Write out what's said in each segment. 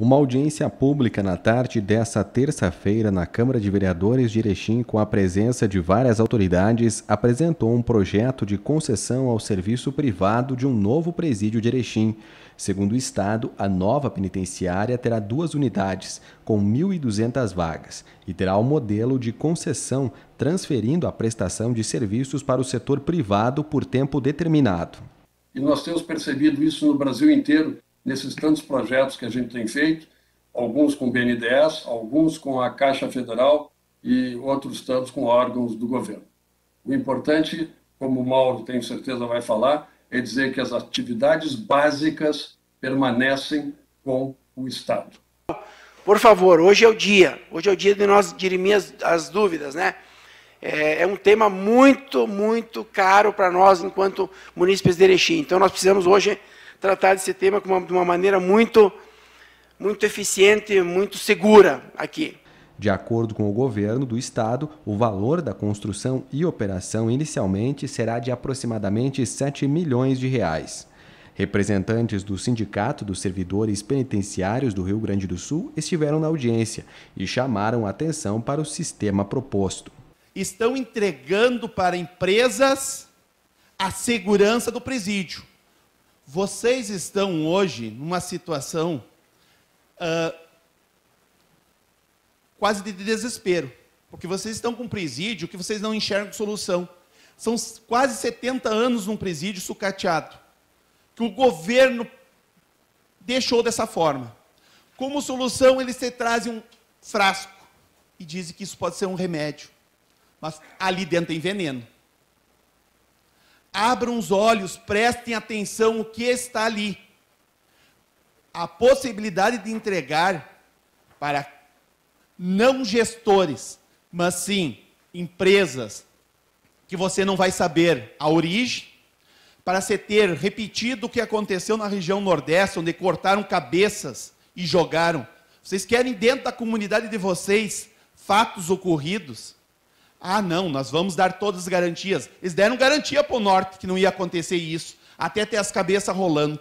Uma audiência pública na tarde desta terça-feira na Câmara de Vereadores de Erechim, com a presença de várias autoridades, apresentou um projeto de concessão ao serviço privado de um novo presídio de Erechim. Segundo o Estado, a nova penitenciária terá duas unidades, com 1.200 vagas, e terá o um modelo de concessão, transferindo a prestação de serviços para o setor privado por tempo determinado. E nós temos percebido isso no Brasil inteiro nesses tantos projetos que a gente tem feito, alguns com o BNDES, alguns com a Caixa Federal e outros tantos com órgãos do governo. O importante, como o Mauro tenho certeza vai falar, é dizer que as atividades básicas permanecem com o Estado. Por favor, hoje é o dia. Hoje é o dia de nós dirimir as, as dúvidas, né? É, é, um tema muito, muito caro para nós enquanto munícipes de Erechim. Então nós precisamos hoje tratar desse tema uma, de uma maneira muito, muito eficiente, muito segura aqui. De acordo com o governo do estado, o valor da construção e operação inicialmente será de aproximadamente 7 milhões de reais. Representantes do Sindicato dos Servidores Penitenciários do Rio Grande do Sul estiveram na audiência e chamaram atenção para o sistema proposto. Estão entregando para empresas a segurança do presídio. Vocês estão hoje numa situação uh, quase de desespero, porque vocês estão com um presídio que vocês não enxergam solução. São quase 70 anos num presídio sucateado, que o governo deixou dessa forma. Como solução, eles te trazem um frasco e dizem que isso pode ser um remédio. Mas ali dentro tem veneno abram os olhos, prestem atenção o que está ali. A possibilidade de entregar para não gestores, mas sim empresas que você não vai saber a origem, para se ter repetido o que aconteceu na região Nordeste, onde cortaram cabeças e jogaram. Vocês querem dentro da comunidade de vocês fatos ocorridos? Ah, não, nós vamos dar todas as garantias. Eles deram garantia para o norte que não ia acontecer isso, até ter as cabeças rolando.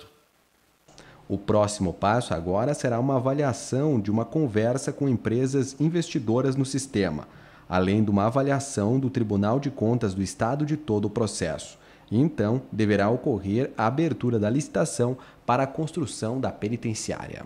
O próximo passo agora será uma avaliação de uma conversa com empresas investidoras no sistema, além de uma avaliação do Tribunal de Contas do Estado de todo o processo. Então, deverá ocorrer a abertura da licitação para a construção da penitenciária.